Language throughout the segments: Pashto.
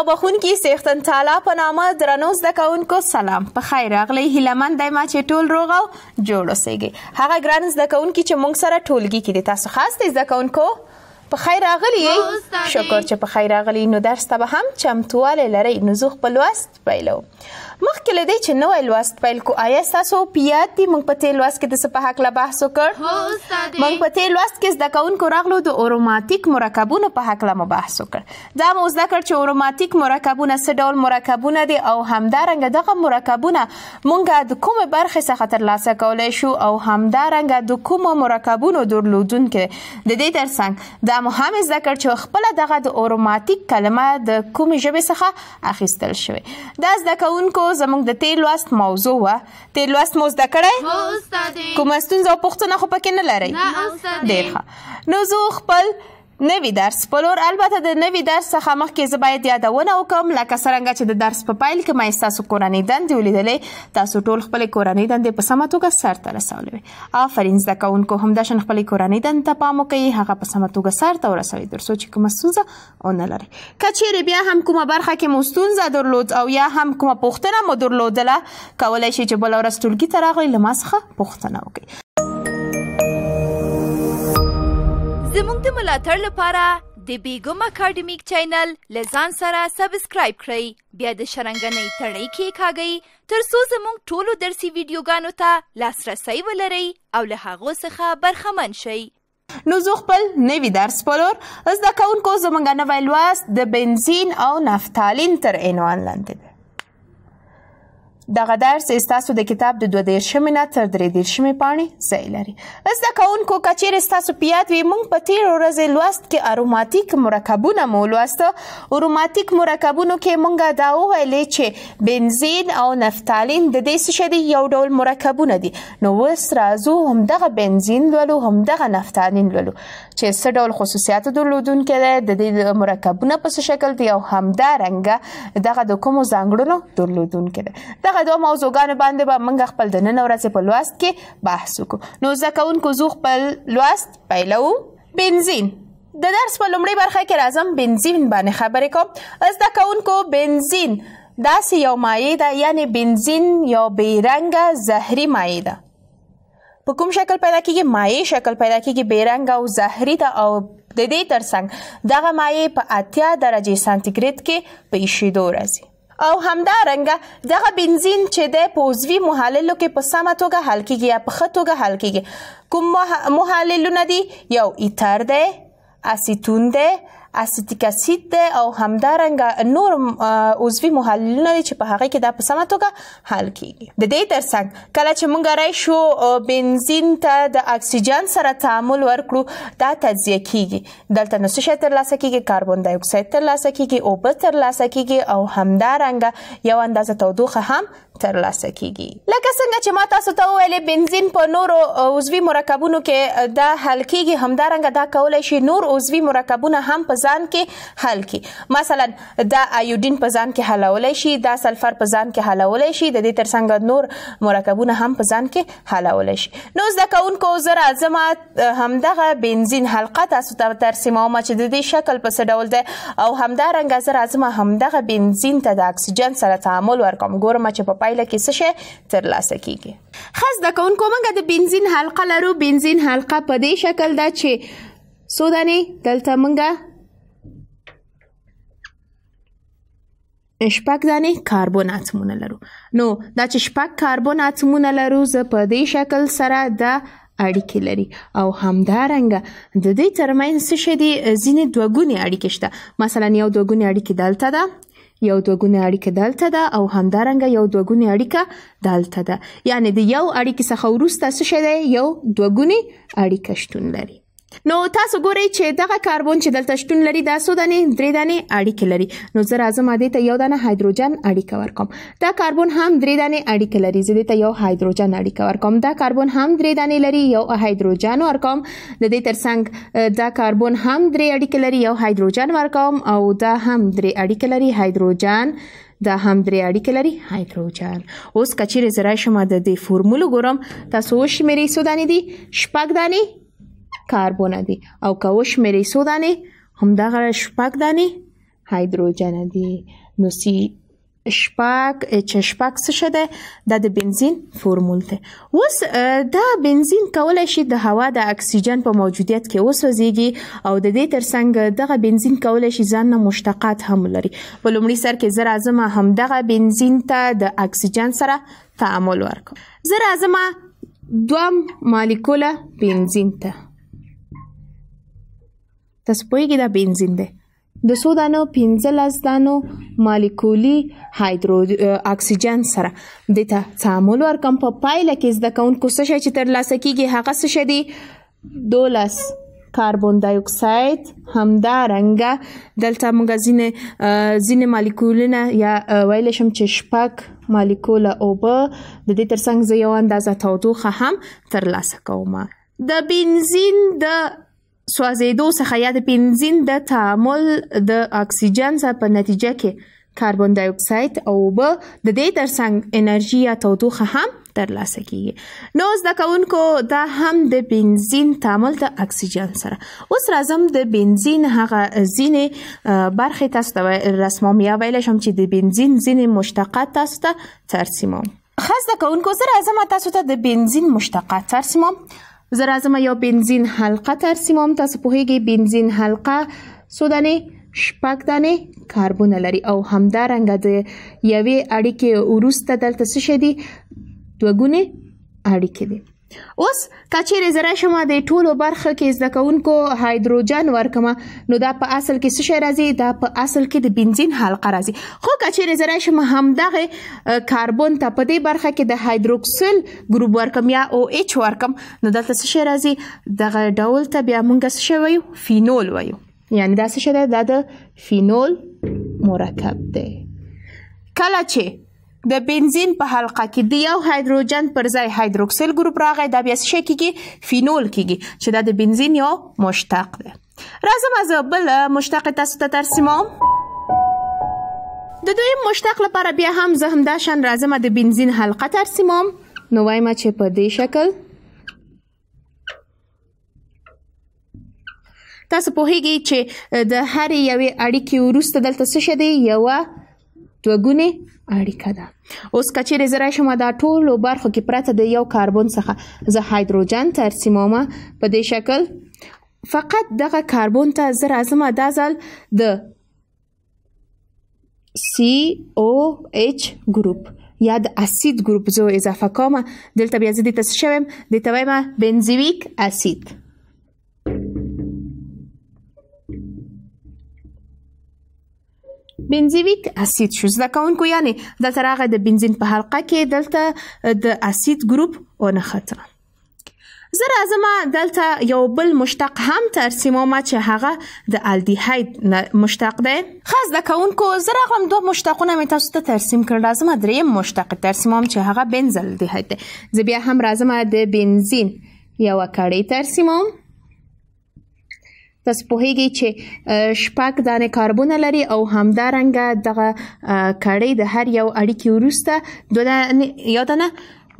او بخونکي سیختن تعالی په نامه درنو زده کوونکو سلام په خیر راغلی هیلمن دایما چې ټول روغ او جوړ اوسئ هغه ګران زده کوونکي چې مونږ سره ټولګي کې دي تاسو خاص دي زده کوونکو په خیر راغلی شکر چې په خیر راغلی نو درس ته به هم چمتواله لري نو زه خپل لوست پیلو مخکې لدی چې نوې لوست پیل کو آیا تاسو پیات دي موږ په تیر لوست کې د سپه حق له بحث وکړ موږ په تیر لوست کې زده کوونکو راغلو د اوروماتیک مرکبونو په حق له مباحث وکړ دا مو زده کړ چې اوروماتیک مرکبونه څه ډول مرکبونه دي او همدارنګه دغه مرکبونه مونږه د کومه برخې څخه ترلاسه کولای شو او همدارنګه د کومه مرکبونو درلودونکو د دې ترڅنګ دا دا مهم ذکر چې خپل دغه د اوروماتیک کلمه د کوم ژبې څخه اخیستل شوی دا زده کوونکو زموږ د تیر لوست موضوع و تیر لوست مو زده کړی کوم ستونزه او پوښتنه خو پکې نه لرئ ډیر ښه نو زه خپل نوی درس په لور البته د نوی درس څخه مخکې زه باید یادونه وکړم لکه څرنګه چې د درس په پیل کې ما ستاسو کورنۍ دندې ولیدلې تاسو ټول خپلې کورنۍ دندې په سمه توګه سرته رسولې آفرین زده کوونکو همداشان خپلې کورنۍ دندې ته پام وکړئ هغه په سمه توګه سرته ورسوئ ترڅو چې کومه ستونزه ونه لرئ که چیرې بیا هم کومه برخه کې مو ستونزه درلود او یا هم کومه پوښتنه مو درلودله کولی شئ چې بله ورځ ټولګي ته راغئ له ما څخه پوښتنه وکړئ زموږ د ملاتړ لپاره د بیګم اکیډمیک چینل لزان سره سبسکرایب کړئ بیا د شرنګنۍ تړۍ کې کاږئ تر څو زموږ ټولو درسي ویډیوګانو ته لاسرسی ولرئ او له هغو څخه برخمن شئ نو زه خپل نوی درس پلور زده کوونکو زمونږ نوی لوست د بنزین او نفتالین تر عنوان لاندې دغه درس ستاسو د کتاب د دوه دیرشمې نه تر درې دیرشمې پاڼې ځای لري زده کوونکو که چیرې ستاسو په یاد وي موږ په تېر ورځې لوست کې اروماتیک مرکبونه مو ولوسته اروماتیک مرکبونو کې موږ دا وویلې چې بنزین او نفتالین د دې څه شی یو ډول مرکبونه دي نو اوس راځو همدغه بنزین لولو همدغه نفتالین لولو چې څه ډول خصوصیات درلودونکي دی د دې مرکبونه په شکل دی او همدارنګه دغه د کومو ځانګړنو درلودونکي دی دغه دوه موضوعګانو باندې به با موږ خپل د نن ورځې په لوست کې بحث وکړو نو زده کوونکو زو خپل لوست پیلو بنزین د درس په لومړۍ برخه کې راځم بنزین باندې خبرې کوم زده کوونکو بنزین داسې یو مایع ده یعنی بنزین یو بیرنګه زهري مایع ده په کوم شکل پیدا کیږي مایع شکل پیدا کیږي بیرنګ او زهري ده او د دې ترڅنګ دغه مایع په 80 درجه سانتیګریډ کې په ایشیدو راځي او همدارنګه دغه بنزین چې د پوزوي محللو کې په سمه توګه حل کیږي یا په خټوګه حل کیږي کوم محللونه دي یو ایتر دی اسیتون دی اسیتیک اسید دی او همدارنګه نور عضوي محللونه دي چې په هغه کې دا په سمه توګه حل کیږي د دې ترڅنګ کله چې موږ رای شو بنزین ته د اکسیجن سره تعامل ورکړو دا تجزیه کیږي دلته نو څه تر لاسه کیږي کاربن دای اکساید تر لاسه کیږي اوبه تر لاسه کیږي او همدارنګه یو اندازه تودوخه هم ترلاسه کیږي لکه څنګه چې ما تاسو ته ویلې بنزین په نورو عضوي مرکبونو کې دا حل کیږي همدارنګه دا کولای شي نور عضوي مرکبونه هم په ځان کې حل کی مثلا دا ایودین په ځان کې حلولای شي دا سلفر په ځان کې حلولای شي د دې ترڅنګ نور مرکبونه هم په ځان کې حلولای شي نو زده کوونکو زه راځم همدغه بنزین حلقه تاسو ته ترسیموم چې د دې شکل په څه ډول دی او همدارنګه زه راځم همدغه بنزین ته د اکسیجن سره تعامل ورکوم ګورم چې په پا پایله کې څه شي تر لاسه کیږي خاص د کونکو موږ د بنزین حلقه لرو بنزین حلقه په دې شکل ده چې څو دانې دلته موږ شپږ دانې کاربن اتمونه لرو نو دا چې شپږ کاربن اتمونه لرو زه په دې شکل سره د اړیکې لري او همدارنګه د دې ترمنځ څه شي دي ځینې دوګونی اړیکې شته مثلا یو دوګونی اړیکې دلته ده یو دوګونی اړیکه دلته ده او همدارنګه یو دوګونی اړیکه دلته ده یعنی د یو اړیکې څخه وروسته څه شي دی یو دوګونی اړیکه شتون لري نو تاسو ګورئ چې دغه کاربن چې دلته شتون لري دا څو دانې درې دانې اړیکې لري نو زه راځم دې ته یو دانه هایدروجن اړیکه ورکوم دا کاربن هم درې دانې اړیکه لري زه دې ته یو هایدروجن اړیکه ورکوم دا کاربن هم درې دانې لري یو هایدروجن ورکوم د دې ترڅنګ دا کاربن هم درې اړیکه لري یو هایدروجن ورکوم او دا هم درې اړیکه لري هایدروجن دا هم درې اړیکې لري هایدروجن اوس کچېرې زرا شمه د دې فورمول ګورم تاسو شمیرې سودانی دي شپږ دانی کاربونه دي او که وشمېرئ څو دانې همدغه شپږ دانې هایدروجن دي نو سی شپاک چې شپاک څه شه ده د بنزین فورمول ته اوس دا بنزین کولای شي د هوا د اکسیجن په موجودیت کې وسوځيږي او د دې ترڅنګ دغه بنزین کولای شي ځان نه مشتقات هم لري په لومړي سر کې زر اعظم هم دغه بنزین ته د اکسیجن سره تعامل ورکړي زر اعظم دوه مالیکوله بنزین ته تاسو پوهیږئ دا بنزین دی د څو دانو 15 دانو مالیکولی هایدرو اکسیجن سره د تعامل ورکم په پا پایله کې زده کوونکو څه شي چې تر لاسه کیږي هغه څه شي دی دولس کاربن دای اکساید همدارنګه دلته موږ ځینې ځینې مالیکولونه یا ویل شم چې شپک مالیکول او به د دې ترڅنګ زه یو اندازه تودوخه هم تر لاسه کوم د بنزین د سوځیدو څخه یا د بنزین د تعامل د اکسیجن سره په نتیجه کې کاربن دای اکساید او اوبه د دې ترڅنګ انرژي یا تودوخه هم ترلاسه کیږي نو زده کوونکو دا هم د بنزین تعامل د اکسیجن سره اوس راځم د بنزین هغه ځینې برخې تاسو ته رسمامیا ویل شم چې د بنزین ځینې مشتقات تاسو ته ترسیمم خاص د کوونکو زه راځم تاسو ته د بنزین مشتقات ترسیمم زر از یا بنزین حلقه ترسیمام تاسو پوهیږئ بنزین حلقه سودانه شپږ دانې کاربونه لري او همدارنګه د یوې اړیکې وروسته دلته څه شي دي دوه ګونې اړیکې دي اوس کچېرې زره شمه د ټولو برخه کې زده کوونکو هایدروجن ورکمه نو دا په اصل کې څه شی راځي دا په اصل کې د بنزین حلقه راځي خو کچېرې زره شمه همدغه کاربن ته په دې برخه کې د هایدروکسل ګروپ ورکم یا او ایچ ورکم نو دلته څه شی راځي دغه ډول ته بیا موږ څه شی وایو فینول وایو یعنی دا څه شی ده دا د فینول مرکب دی کله چې د بنزین په حلقه کې د یو هایدروجن پر ځای هایدروکسل ګروپ راغی دا بیا څه کیږي فینول کیږي چې دا د بنزین یو مشتق دی راځم از بل مشتق تاسو ته ترسیموم د دوی مشتق لپاره بیا هم زه همدا شان راځم د بنزین حلقه ترسیموم نو وایم چې په دې شکل تاسو په هیګي چې د هر یوې اړیکې وروسته دلته څه شې دی یو دوګونې اړیکه ده اوس کچېره زرا شمه دا ټول برخو کې پرته د یو کاربن څخه زه هایدروجن ترسیمومه په دې شکل فقط دغه کاربن ته زه راځم دا ځل د سی او ایچ ګروپ یا د اسید ګروپ زه اضافه کوم دلته بیا زه دې تاسو شوم د تویمه بنزویک اسید بنزویک اسید شو زده کوونکو یعنی دلته راغی د بنزین په حلقه کې دلته د اسید ګروپ ونښته زه راځم دلته یو بل مشتق هم ترسیمومه چې هغه د الډیهاید مشتق دی خاص د کونکو زه راغلم دوه مشتقونه مې تاسو ته ترسیم کړل راځم درې مشتق ترسیموم چې هغه بنزل الډیهاید دی زه بیا هم راځم د بنزین یو کړی ترسیموم تاسو پوهیږئ چې شپږ دانې کاربونه لري او همدارنګه دغه کړۍ د هر یو اړیکې وروسته دوه دانې یو دانه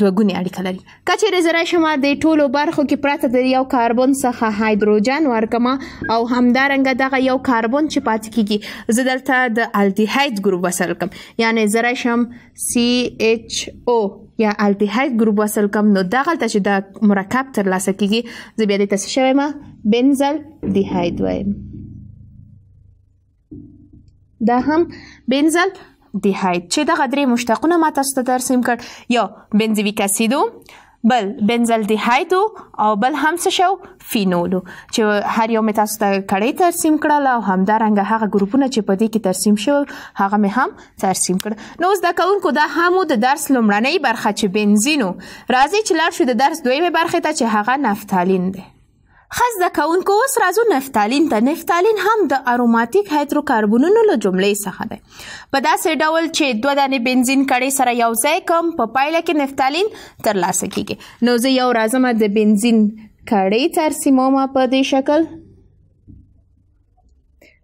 دوه ګونې اړیکه لري که چیرې زه راشم د ټولو برخو کې پرته د یو کاربن څخه هایدروجن ورکمه او همدارنګه دغه یو کاربن چې پاتې کیږي زه دلته د الډیهاید ګروپ وسلکم یعنی زه راشم CHO یا الډیهاید ګروپ وصل کوم نو دغلته چې د مرکب تر لاسه کیږي زه بیا د تاسو شوی ما بنزل ډیهاید وایم دا هم بنزل ډیهاید چې دغه درې مشتقونه ما تاسو ته ترسیم کړ یا بنزویک اسیدو بل بنزل دیهایدو او بل هم څه شو فینولو چې هر یو مې تاسو ته کړی ترسیم کړل او همدارنګه هغه ګروپونه چې په دې کې ترسیم شو هغه مې هم ترسیم کړ نو زده کوونکو دا هم د درس لومړنۍ برخه چې بنزینو راځي چې لاړ شو د درس دویمه برخه ته چې هغه نفتالین دی ښه زده کوونکو اوس راځو نفتالین ته نفتالین هم د اروماتیک هایدروکاربنونو له جملې څخه دی په داسې ډول چې دوه دانې بنزین کړي سره یو ځای کم په پایله کې نفتالین ترلاسه کیږي نو زه یو راځم د بنزین کړي ترسیمومه په دې شکل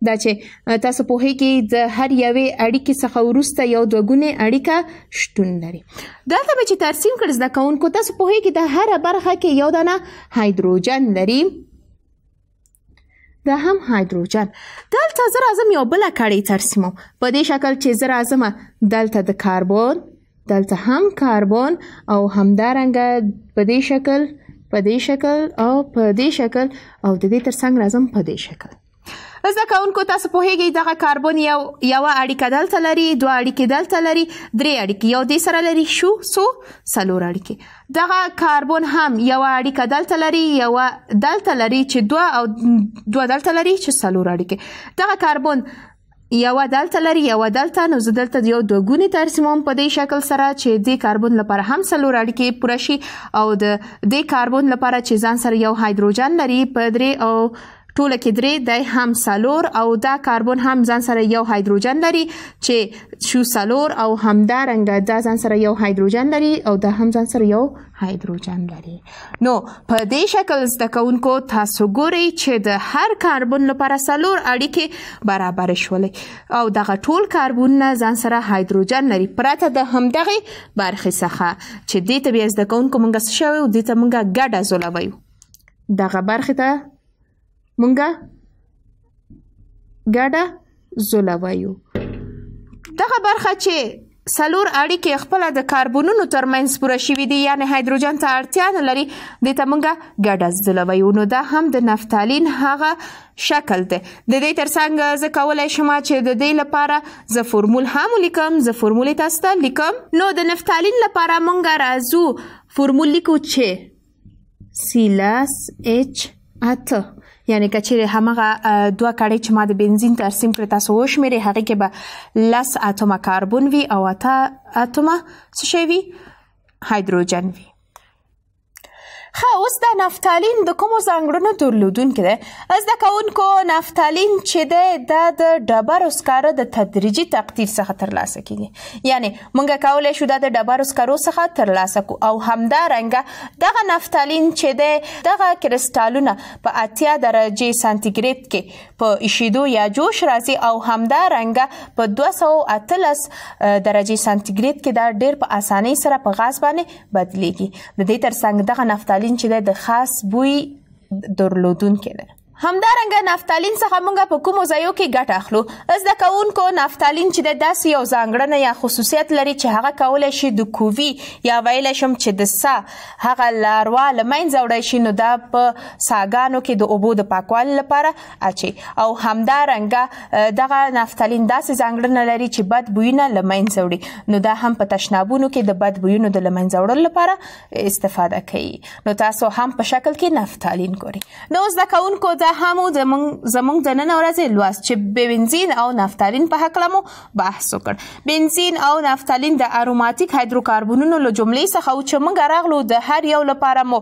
دا چې تاسو په هی کې د هر یوې اړیکې څخه ورسته یو دوګونه اړیکه شتون لري دلته به چې ترسیم کړئ زده کوونکو تاسو په هی کې د هر برخه کې یو دانه هایدروجن لري دا هم هایدروجن دلته زر اعظم یو بل کړی ترسیمو په دې شکل چې زر اعظم دلته د کاربن دلته هم کاربن او همدارنګه په دې شکل په دې شکل او په دې شکل او د دې ترڅنګ راځم په دې شکل زده کوونکو تاسو پوهیږئ دغه کاربن یو یوه اړیکه دلته لري دوه اړیکې دلته لري درې اړیکې یو دې سره لري شو سو څلور اړیکې دغه کاربن هم یوه اړیکه دلته لري یوه دلته لري چې دوه او دوه دلته لري چې څلور اړیکې دغه کاربن یو دلته لري یو دلته نو زه دلته یو دوه ګونی ترسموم په دې شکل سره چې د کاربن لپاره هم سلور اړیکې پوره شي او د د کاربن لپاره چې ځان سره یو هایدروجن لري په درې او ټوله کې درې دی هم سلور او دا کاربن هم ځان سره یو هایدروجن لري چې شو سلور او همدا رنګ دا ځان سره یو هایدروجن لري او دا هم ځان سره یو هایدروجن لري نو په دې شکل زده کوونکو تاسو ګورئ چې د هر کاربن لپاره سلور اړیکې برابر شولې او دغه ټول کاربنونه ځان سره هایدروجن لري پرته د همدغه برخې څخه چې دې ته بیا زده کوونکو مونږ څه شوی او دې ته مونږ ګډه زولوي دغه برخې ته مونږه ګډه زوله وایو دغه برخه چې سلور اړیکې خپل د کاربونونو ترمنځ پوره شوې دي یعنی هایدروجن ته اړتیا نه لري د تمنګه ګډه ځلوي نو دا هم د نفتالین هغه شکل دی د دې ترڅنګ زه کولای شم چې د دې لپاره ز فورمول هم لیکم ز فورمول تاسو ته لیکم نو د نفتالین لپاره مونږ راځو فورمول لیکو چې سیلاس اچ اته یعنی کچیر همغه دوه کړي چې ما د بنزین ترسیم پر تاسو وشمیرې هغه کې به لس اتومه کاربون وي او اته اتومه څه شی وي هایدروجن وي ښه اوس دا نفتالین د کومو ځانګړنو درلودونکی دی زده کوونکو نفتالین چې دی دا د ډبرو سکاره د تدریجي تقطیر څخه ترلاسه کیږي یعنی موږ کولی شو دا د ډبرو سکرو څخه ترلاسه کړو او همدارنګه دغه نفتالین چې دی دغه کرسټالونه په اتیا درجې سانتیګریډ کې په ایشیدو یا جوش راځي او همدارنګه په 213 درجې سانتیګریډ کې دا ډیر په اسانۍ سره په غاز باندې بدلیږي د دې ترڅنګ دغه نفتالین قالین چې د خاص بوی درلودونکی دی همدارنګه نفتالین څخه موږ په کومو ځایو کې ګټه اخلو زده کوونکو نفتالین چې د داسې یو ځانګړنه یا خصوصیت لري چې هغه کولای شي د کووي یا ویلی شم چې د سا هغه لاروا له منځه وړی شي نو دا په ساګانو کې د اوبو د پاکوالي لپاره اچي او همدارنګه دغه نفتالین داسې ځانګړنه لري چې بد بویونه له منځه وړي نو دا هم په تشنابونو کې د بد بویونو د له منځه وړلو لپاره استفاده کوي نو تاسو هم په شکل کې نفتالین ګوري نو زده کوونکو دا هم زموږ د نن ورځې لوست چې بنزین او نفتالین په هکله مو بحث وکړ بنزین او نفتالین د اروماتیک هایدروکاربنونو له جملې څخه او چې موږ راغلو د هر یو لپاره مو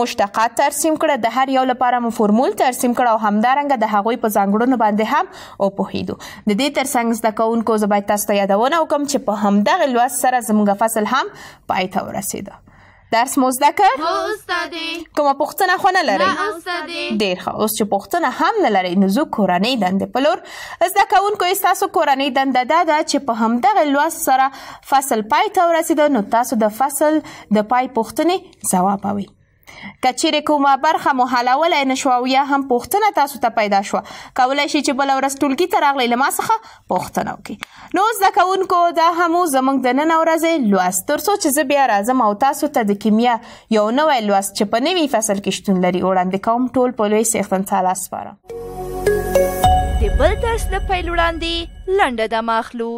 مشتقات ترسیم کړه د هر یو لپاره مو فورمول ترسیم کړه او همدارنګه د هغوی په ځانګړنو باندې هم او پوهیدو د دې ترڅنګ زده کوونکو زه باید تاسو ته یادونه وکړم چې په همدغه لوست سره زموږ فصل هم پای ته ورسېده درس مو زده کړ هو استادې کومه پوښتنه خو نه لرئ نه استادې ډیر ښه اوس چې پوښتنه هم نه لرئ نو زه کورنۍ دندې په لور زده کوونکو ستاسو کورنۍ دنده دا ده چې په همدغه لوست سره فصل پای ته ورسېده نو تاسو د فصل د پای پوښتنې ځواب اوئ که چیرې کومه برخه مو حلولی نه شوه او یا هم پوښتنه تاسو ته پیدا شوه کولی شئ چې بله ورځ ټولګي ته راغلی له ما څخه پوښتنه وکړي نو زده کوونکو دا هم زموږ د ننه ورځې لوست تر څو چې زه بیا راځم او تاسو ته د کیمیا یو نوی لوست چې په نوي فصل کې شتون لري وړاندې کوم ټول په لوی سیختن تعالی سپارم د بل درس د پیل وړاندې لنډه دمه اخلو